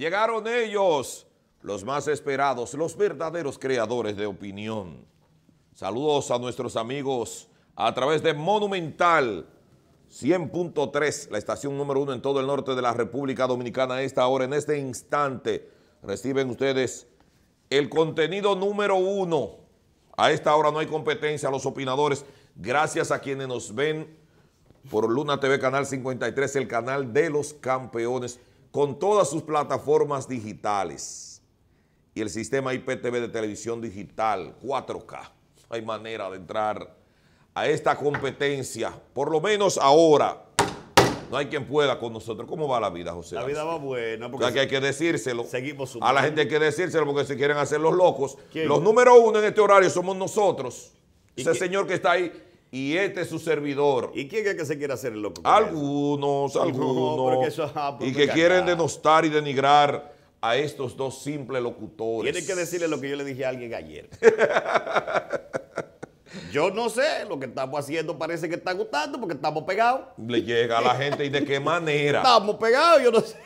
Llegaron ellos, los más esperados, los verdaderos creadores de opinión. Saludos a nuestros amigos a través de Monumental 100.3, la estación número uno en todo el norte de la República Dominicana. A esta hora, en este instante, reciben ustedes el contenido número uno. A esta hora no hay competencia a los opinadores. Gracias a quienes nos ven por Luna TV Canal 53, el canal de los campeones con todas sus plataformas digitales y el sistema IPTV de televisión digital 4K. hay manera de entrar a esta competencia, por lo menos ahora. No hay quien pueda con nosotros. ¿Cómo va la vida, José? La vida va buena. Porque o sea, que hay que decírselo. Seguimos A la gente hay que decírselo porque se quieren hacer los locos. Los número uno en este horario somos nosotros. Ese señor que está ahí y este es su servidor. ¿Y quién es que se quiere hacer el locutor? Algunos, algunos. Ah, pues, y que quieren denostar y denigrar a estos dos simples locutores. tiene que decirle lo que yo le dije a alguien ayer. Yo no sé, lo que estamos haciendo parece que está gustando porque estamos pegados. Le llega a la gente y de qué manera. Estamos pegados, yo no sé.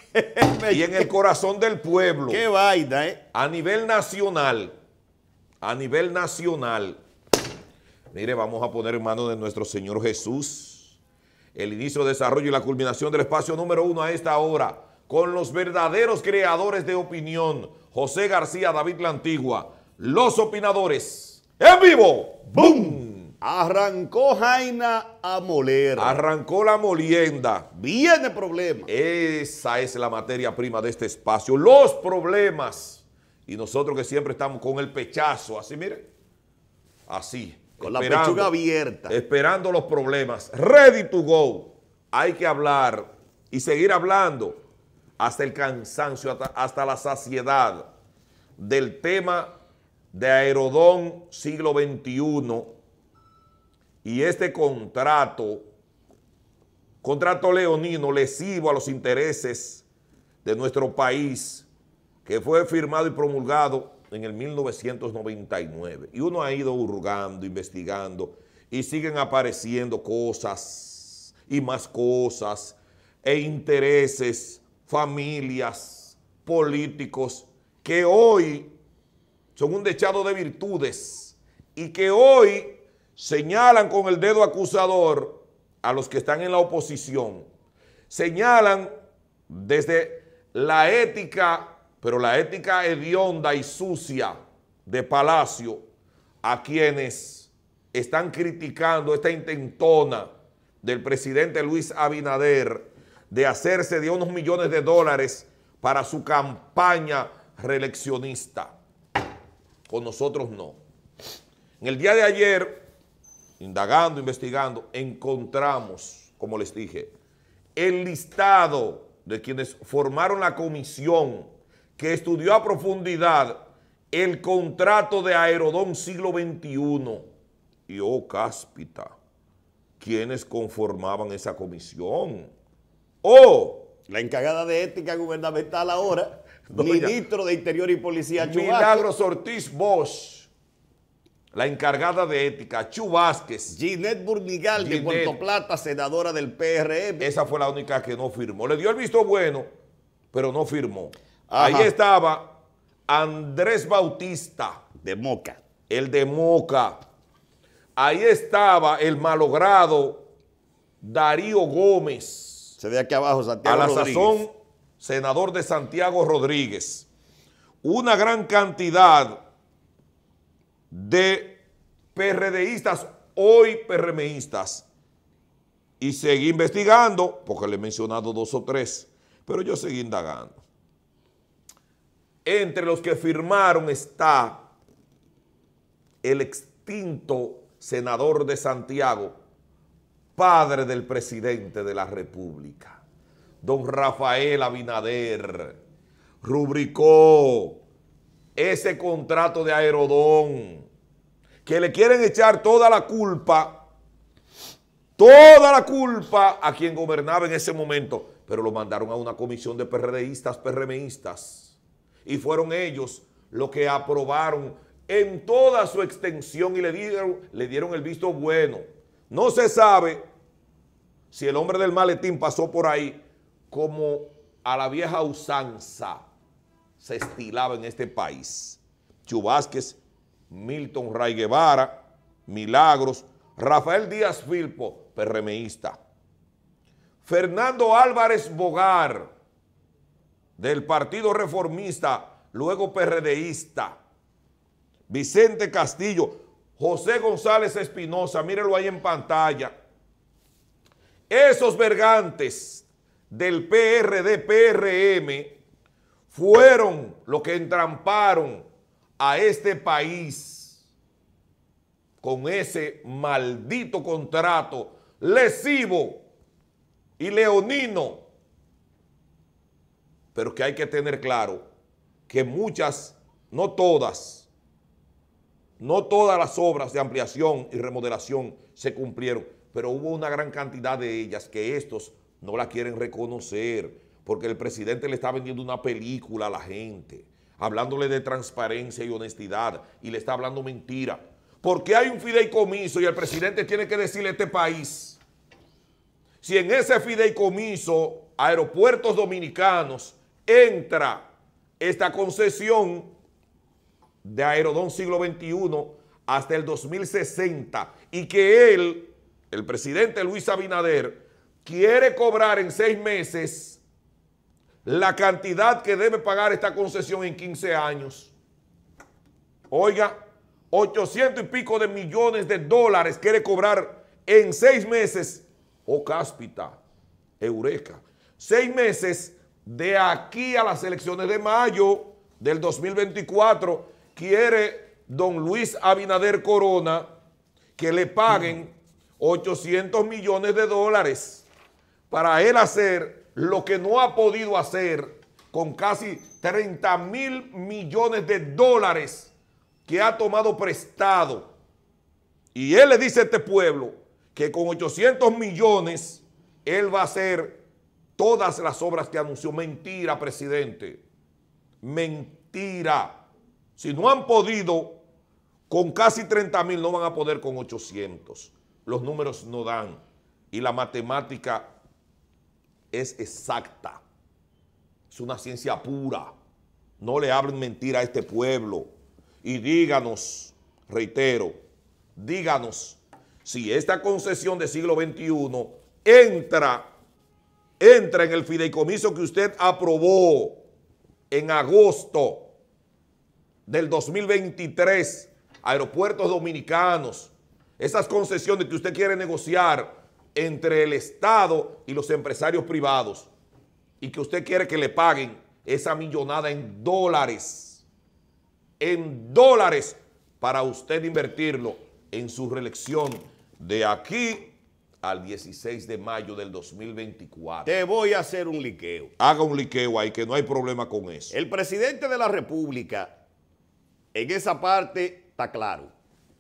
y en el corazón del pueblo. Qué vaina, ¿eh? A nivel nacional, a nivel nacional, Mire, vamos a poner en manos de nuestro Señor Jesús el inicio, desarrollo y la culminación del espacio número uno a esta hora con los verdaderos creadores de opinión, José García, David La Antigua, los opinadores. ¡En vivo! ¡Bum! Arrancó Jaina a moler. Arrancó la molienda. Viene problema. Esa es la materia prima de este espacio, los problemas. Y nosotros que siempre estamos con el pechazo, así mire, así con la pechuga abierta. Esperando los problemas. Ready to go. Hay que hablar y seguir hablando hasta el cansancio, hasta, la saciedad del tema de Aerodón siglo XXI y este contrato, contrato leonino lesivo a los intereses de nuestro país, que fue firmado y promulgado en el 1999. Y uno ha ido hurgando, investigando, y siguen apareciendo cosas y más cosas, e intereses, familias, políticos, que hoy son un dechado de virtudes y que hoy señalan con el dedo acusador a los que están en la oposición. Señalan desde la ética pero la ética hedionda y sucia de Palacio a quienes están criticando esta intentona del presidente Luis Abinader de hacerse de unos millones de dólares para su campaña reeleccionista. Con nosotros no. En el día de ayer, indagando, investigando, encontramos, como les dije, el listado de quienes formaron la comisión que estudió a profundidad el contrato de Aerodón siglo XXI y oh cáspita, ¿quiénes conformaban esa comisión. Oh, la encargada de ética gubernamental ahora, ministro de Interior y Policía Chubasque. Milagros Ortiz Bosch, la encargada de ética, Chu Ginette Burnigal de Puerto Plata, senadora del PRM. Esa fue la única que no firmó. Le dio el visto bueno, pero no firmó. Ahí estaba Andrés Bautista. De Moca. El de Moca. Ahí estaba el malogrado Darío Gómez. Se ve aquí abajo Santiago A la sazón, senador de Santiago Rodríguez. Una gran cantidad de PRDistas, hoy PRMistas. Y seguí investigando, porque le he mencionado dos o tres, pero yo seguí indagando. Entre los que firmaron está el extinto senador de Santiago, padre del presidente de la República, don Rafael Abinader, rubricó ese contrato de Aerodón, que le quieren echar toda la culpa, toda la culpa a quien gobernaba en ese momento, pero lo mandaron a una comisión de PRDistas, PRMistas, y fueron ellos los que aprobaron en toda su extensión y le dieron, le dieron el visto bueno. No se sabe si el hombre del maletín pasó por ahí como a la vieja usanza se estilaba en este país. Chubásquez, Milton Ray Guevara, Milagros, Rafael Díaz Filpo, PRMista. Fernando Álvarez Bogar, del Partido Reformista, luego PRDista, Vicente Castillo, José González Espinosa, mírenlo ahí en pantalla. Esos vergantes del PRD, PRM, fueron los que entramparon a este país con ese maldito contrato lesivo y leonino pero que hay que tener claro que muchas, no todas, no todas las obras de ampliación y remodelación se cumplieron, pero hubo una gran cantidad de ellas que estos no la quieren reconocer, porque el presidente le está vendiendo una película a la gente, hablándole de transparencia y honestidad, y le está hablando mentira. Porque hay un fideicomiso y el presidente tiene que decirle a este país, si en ese fideicomiso aeropuertos dominicanos entra esta concesión de Aerodón siglo XXI hasta el 2060 y que él, el presidente Luis Abinader, quiere cobrar en seis meses la cantidad que debe pagar esta concesión en 15 años. Oiga, 800 y pico de millones de dólares quiere cobrar en seis meses. O oh, cáspita, eureka. Seis meses de aquí a las elecciones de mayo del 2024, quiere don Luis Abinader Corona que le paguen 800 millones de dólares para él hacer lo que no ha podido hacer con casi 30 mil millones de dólares que ha tomado prestado. Y él le dice a este pueblo que con 800 millones él va a hacer todas las obras que anunció. Mentira, presidente. Mentira. Si no han podido, con casi 30 mil no van a poder con 800. Los números no dan. Y la matemática es exacta. Es una ciencia pura. No le hablen mentira a este pueblo. Y díganos, reitero, díganos si esta concesión del siglo XXI entra entra en el fideicomiso que usted aprobó en agosto del 2023, aeropuertos dominicanos, esas concesiones que usted quiere negociar entre el Estado y los empresarios privados y que usted quiere que le paguen esa millonada en dólares, en dólares para usted invertirlo en su reelección de aquí al 16 de mayo del 2024. Te voy a hacer un liqueo. Haga un liqueo ahí, que no hay problema con eso. El presidente de la República, en esa parte, está claro.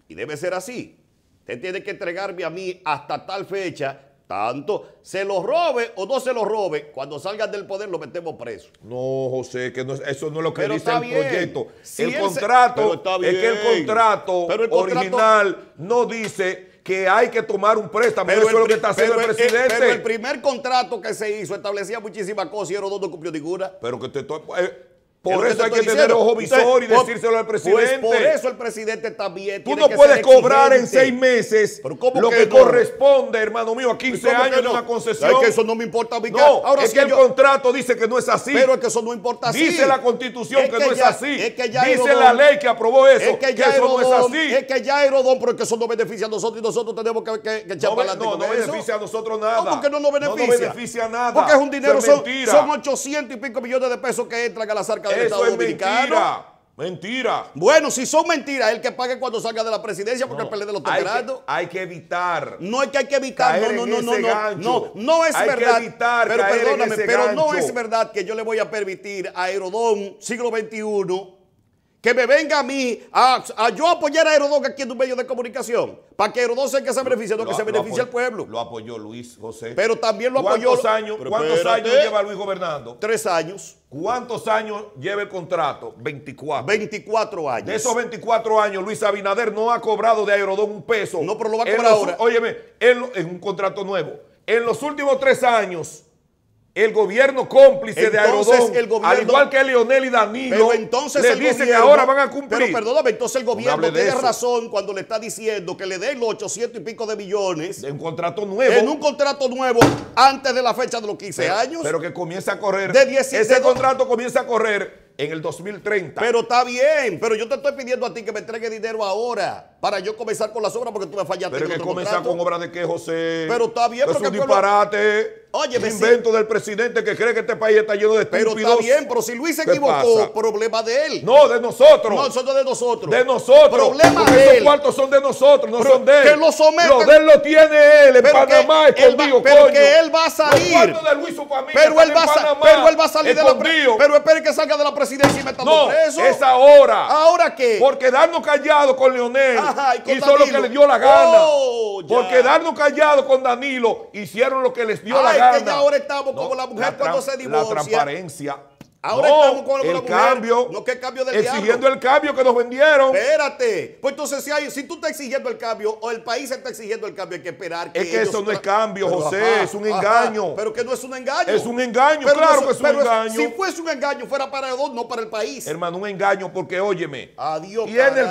Y debe ser así. Usted tiene que entregarme a mí hasta tal fecha, tanto se lo robe o no se lo robe, cuando salgan del poder lo metemos preso. No, José, que eso no es lo que dice el proyecto. el contrato, es que el contrato original no dice que hay que tomar un préstamo. eso es lo que está haciendo el, eh, presidente. pero el primer contrato que se hizo establecía muchísimas cosas y era no cumplió ninguna. Pero que te eh, por eso hay que tener ojo visor y decírselo al presidente. Pues, por eso el presidente también. Tú no puedes cobrar en seis meses lo que, corresponde, hermano mío, a 15 años de una concesión. Es que eso no me importa Ahora es que el contrato dice que no es así. Pero es que eso no importa así. Dice la constitución que, no es así. dice la ley que aprobó eso. Es que, ya eso no es así. Es que ya Herodón, pero es que eso no beneficia a nosotros y nosotros tenemos que, echar no, adelante. No, no beneficia a nosotros nada. ¿Cómo no nos beneficia? No beneficia nada. Porque es un dinero, son 800 y pico millones de pesos que entran a las arcas eso Estado es Dominicano. Mentira. Mentira. Bueno, si son mentiras, el que pague cuando salga de la presidencia porque el PLD lo está esperando. Hay que evitar. No es que hay que evitar. no, no, no, no, no. No es hay verdad. Que evitar pero perdóname, pero no es verdad que yo le voy a permitir a Herodón, siglo XXI, que me venga a mí a, yo apoyar a Herodón aquí en un medio de comunicación, para que Aerodón se beneficie, no que se beneficie al pueblo. Lo apoyó Luis José. Pero también lo apoyó. ¿Cuántos años, lleva Luis gobernando? Tres años. ¿Cuántos años lleva el contrato? 24. 24 años. De esos 24 años, Luis Abinader no ha cobrado de Aerodón un peso. No, pero lo va a cobrar ahora. Óyeme, es en un contrato nuevo. En los últimos tres años, el gobierno cómplice de Aerodón, al igual que Leonel y Danilo, pero entonces le dicen que ahora van a cumplir. Pero perdóname, entonces el gobierno tiene razón cuando le está diciendo que le den los 800 y pico de millones. En un contrato nuevo. En un contrato nuevo antes de la fecha de los 15 años. Pero que comienza a correr. De ese contrato comienza a correr en el 2030. Pero está bien, pero yo te estoy pidiendo a ti que me entregue dinero ahora para yo comenzar con las obras porque tú me fallaste. Pero que comenzar con obras de qué, José. Pero está bien, pero es un disparate. Oye, el invento del presidente que cree que este país está lleno de estúpidos. Pero está bien, pero si Luis se equivocó, problema de él. No, de nosotros. No, son de nosotros. De nosotros. Problema de él. Esos cuartos son de nosotros, no son de él. Que lo Los de él lo tiene él en Panamá, escondido, Pero coño. que él va a salir. Los de Luis, su familia, pero, él va pero él va a salir de la presidencia. Pero espere que salga de la presidencia y meta. no, es ahora. ¿Ahora qué? Porque quedarnos callado con Leonel y hizo lo que le dio la gana. Oh, Porque por callado con Danilo hicieron lo que les dio la gana ahora estamos como la mujer cuando se divorcia. La transparencia. Ahora estamos con el cambio. que Exigiendo el cambio que nos vendieron. Espérate. Pues entonces, si, tú estás exigiendo el cambio o el país está exigiendo el cambio, hay que esperar que. Es que eso no es cambio, José. es un engaño. Pero que no es un engaño. Es un engaño, claro que es un engaño. si fuese un engaño, fuera para el no para el país. Hermano, un engaño, porque Óyeme. Adiós. Tiene el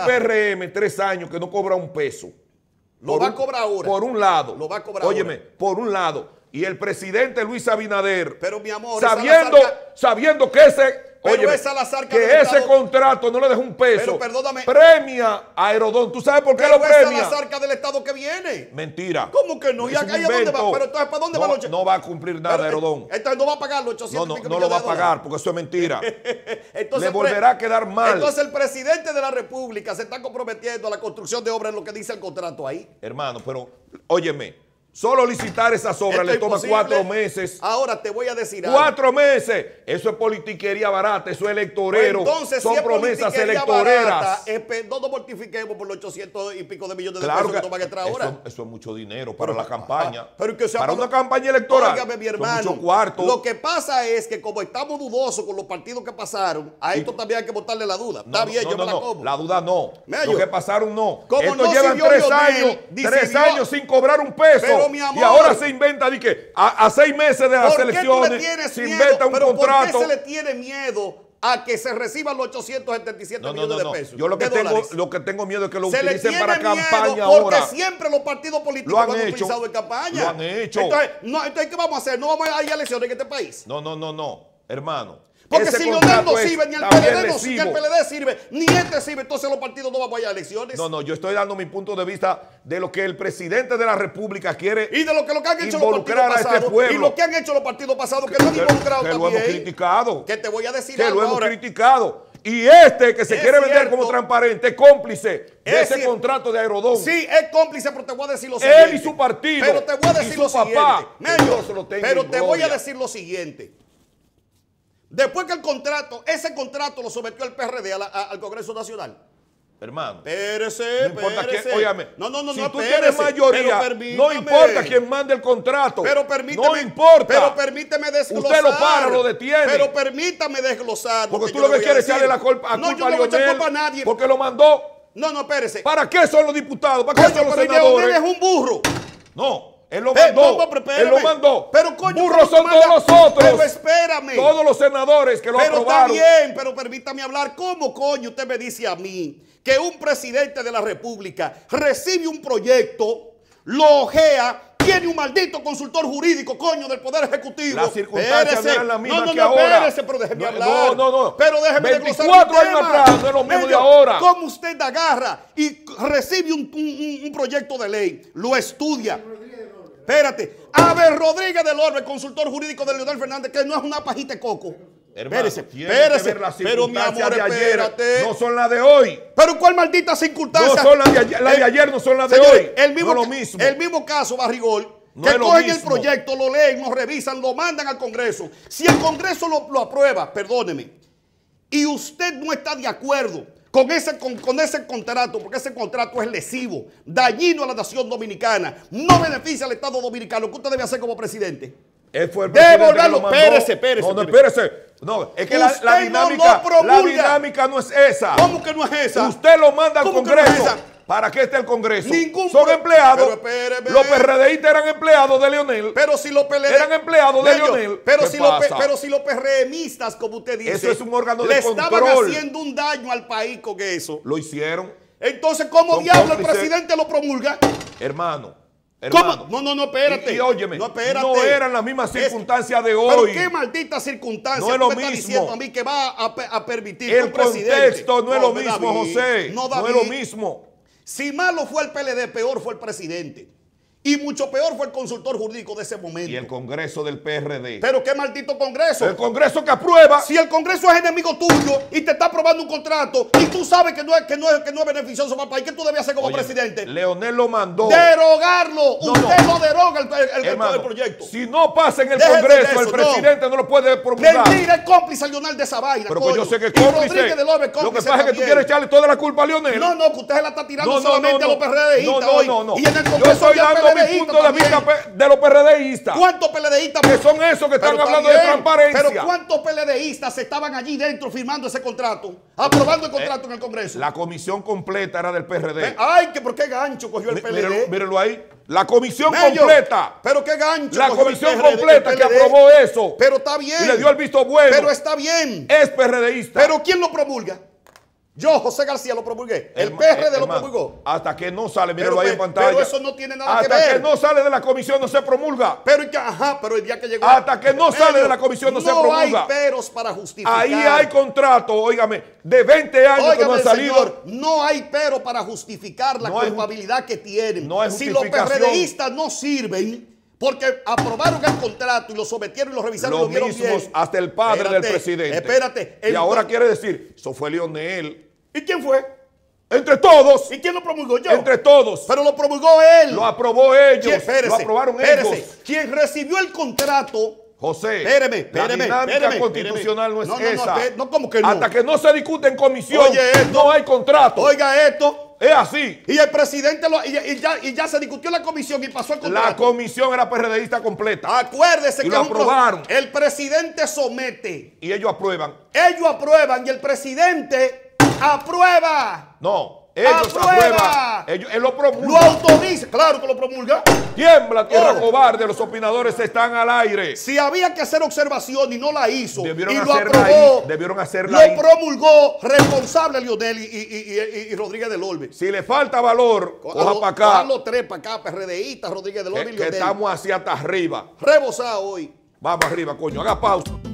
PRM tres años que no cobra un peso. Lo va a cobrar ahora. Por un lado. Lo va a cobrar Óyeme, por un lado y el presidente Luis Abinader, sabiendo, sabiendo que ese, que ese contrato no le deja un peso, premia a Herodón. ¿Tú sabes por qué lo premia? Es la arca del Estado que viene. Mentira. ¿Cómo que no? ¿Y acá a dónde va? Pero entonces, ¿para dónde no, va los No va a cumplir nada eh, Herodón. Entonces no va a pagar los 800 No, no, no lo va a pagar porque eso es mentira. entonces, le volverá a quedar mal. Entonces el presidente de la República se está comprometiendo a la construcción de obras en lo que dice el contrato ahí. Hermano, pero óyeme, Solo licitar esas obras le toma cuatro meses. Ahora te voy a decir algo. Cuatro meses. Eso es politiquería barata, eso es electorero. Pues entonces, son si es promesas electoreras. Barata, no nos mortifiquemos por los 800 y pico de millones de pesos que, que toman ahora. Eso, es mucho dinero para la campaña. Ah, pero que sea, para una campaña electoral. Óigame, mi hermano. cuartos. Lo que pasa es que como estamos dudosos con los partidos que pasaron, a esto también hay que votarle la duda. Está bien, yo la como. La duda no. Lo que pasaron no. Como esto llevan tres años, tres años sin cobrar un peso. Y ahora se inventa de a, seis meses de las elecciones se inventa un contrato. ¿Por qué se le tiene miedo a que se reciban los 877 millones de pesos. Yo lo que, tengo, lo que tengo miedo es que lo utilicen para campaña ahora. Porque siempre los partidos políticos lo han, utilizado en campaña. Lo han hecho. Entonces, entonces, ¿qué vamos a hacer? ¿No vamos a ir a elecciones en este país? No, no, no, no. Hermano, porque si no sirve, ni el PLD, no, ni el PLD sirve, ni este sirve, entonces los partidos no van a ir a elecciones. No, no, yo estoy dando mi punto de vista de lo que el presidente de la República quiere y de lo que, lo que han hecho los partidos este pasados. y lo que han hecho los partidos pasados que, no han involucrado también. Que lo hemos criticado. Que te voy a decir que lo hemos criticado. Y este que se quiere vender como transparente es cómplice de ese contrato de Aerodón. Sí, es cómplice, pero te voy a decir lo siguiente. Él y su partido. Pero te voy a decir lo papá, siguiente. pero te voy a decir lo siguiente. Después que el contrato, ese contrato lo sometió el PRD al Congreso Nacional. Hermano. Espérese, no importa quién, óyame, no, no, no, si tú tienes mayoría, no importa quién mande el contrato. Pero permíteme. No importa. Pero permíteme desglosar. Usted lo para, lo detiene. Pero permítame desglosar. Porque tú lo que quieres echarle la culpa a No, yo no voy a echar culpa a nadie. Porque lo mandó. No, no, espérese. ¿Para qué son los diputados? ¿Para qué son los senadores? Leonel es un burro. No, él lo mandó. él lo mandó. Pero coño, Burros son nosotros. Pero espérame. Todos los senadores que lo aprobaron. Pero está bien, pero permítame hablar. ¿Cómo coño usted me dice a mí que un presidente de la República recibe un proyecto, lo ojea, tiene un maldito consultor jurídico, coño, del Poder Ejecutivo. Las circunstancias no eran las mismas no, no, que ahora. pero déjeme no, hablar. No, no, no. Pero déjeme 24 años atrás, no es lo mismo de ahora. ¿Cómo usted agarra y recibe un proyecto de ley? Lo estudia, Espérate. ver, Rodríguez del Orbe, consultor jurídico de Leonel Fernández, que no es una pajita de coco. Espérate, espérese, pero mi amor, espérate. no son las de hoy. Pero ¿cuál maldita circunstancia? No son las de ayer, no son las de hoy. El mismo, lo mismo. El mismo caso, Barrigol. que cogen el proyecto, lo leen, lo revisan, lo mandan al Congreso. Si el Congreso lo aprueba, perdóneme, y usted no está de acuerdo con ese, con, ese contrato, porque ese contrato es lesivo, dañino a la nación dominicana, no beneficia al Estado dominicano. ¿Qué usted debe hacer como presidente? fue espérese, espérese. No, espérese. es que la, dinámica, no es esa. ¿Cómo que no es esa? Usted lo manda al Congreso. No ¿Para qué está el Congreso? Son empleados. los PRDistas eran empleados de Leonel. Pero si los Eran empleados de Leonel. Pero si, los, pero PRMistas, como usted dice... es un órgano de le estaban haciendo un daño al país con eso. Lo hicieron. Entonces, ¿cómo diablo el presidente lo promulga? Hermano, No, no, no, espérate. Y, óyeme, no, espérate. no, eran las mismas circunstancias de hoy. Pero qué maldita circunstancia. No es lo mismo. Estás diciendo a mí que va a, permitir el contexto no, es lo mismo, José. No, no es lo mismo. Si malo fue el PLD, peor fue el presidente. Y mucho peor fue el consultor jurídico de ese momento. Y el Congreso del PRD. Pero qué maldito Congreso. El Congreso que aprueba. Si el Congreso es enemigo tuyo y te está aprobando un contrato y tú sabes que no es, que no es, que no es beneficioso para el país, ¿qué tú debías hacer como presidente? Leonel lo mandó. Derogarlo. Usted lo deroga el, el, el, proyecto. Si no pasa en el Congreso, el presidente no. lo puede promulgar. Mentira, es cómplice Leonel de esa vaina. Pero yo sé que es cómplice. Lo que pasa es que tú quieres echarle toda la culpa a Leonel. No, no, que usted se la está tirando solamente a los PRD No, Y en el Congreso mi punto de de los PRDistas. ¿Cuántos PLDistas? Que son esos que están hablando de transparencia. Pero ¿cuántos PLDistas estaban allí dentro firmando ese contrato? Aprobando el eh, contrato en el Congreso. La comisión completa era del PRD. Ay, que por qué gancho cogió el PLD. Mírenlo, ahí. La comisión completa. Pero qué gancho. La comisión completa que aprobó eso. Pero está bien. Y le dio el visto bueno. Pero está bien. Es PRDista. Pero ¿quién lo promulga? Yo, José García, lo promulgué. El, PRD lo promulgó. Hasta que no sale, míralo ahí pues, en pantalla. Pero eso no tiene nada que ver. Hasta que no sale de la comisión no se promulga. Pero, ajá, pero el día que llegó. Hasta que no sale de la comisión no, se promulga. No hay peros para justificar. Ahí hay contratos, óigame, de 20 años que no han salido. no hay pero para justificar la culpabilidad que tienen. No hay si los PRDistas no sirven, porque aprobaron el contrato y lo sometieron y lo revisaron. Los y lo mismos hasta el padre del presidente. Espérate. y ahora quiere decir, eso fue de él. ¿Y quién fue? Entre todos. ¿Y quién lo promulgó yo? Entre todos. Pero lo promulgó él. Lo aprobó ellos. lo aprobaron ellos. Quien recibió el contrato José, espéreme, espéreme, la dinámica constitucional no es No, como que no. Hasta que no se discute en comisión, Oye, no hay contrato. Oiga esto. Es así. Y el presidente lo, y, ya, se discutió la comisión y pasó el contrato. La comisión era PRDista completa. Acuérdese que aprobaron. el presidente somete. Y ellos aprueban. Ellos aprueban y el presidente aprueba. No. Ellos aprueba. Ellos, él lo promulga. Lo autoriza. Claro que lo promulga. Tiembla, tierra cobarde. Los opinadores están al aire. Si había que hacer observación y no la hizo, debieron y lo aprobó, debieron hacerla Lo promulgó responsable Lionel y, Rodríguez del Orbe. Si le falta valor, coja para acá. los tres para acá, Rodríguez del Orbe y Que estamos hacia hasta arriba. Rebosado hoy. Vamos arriba, coño. Haga pausa.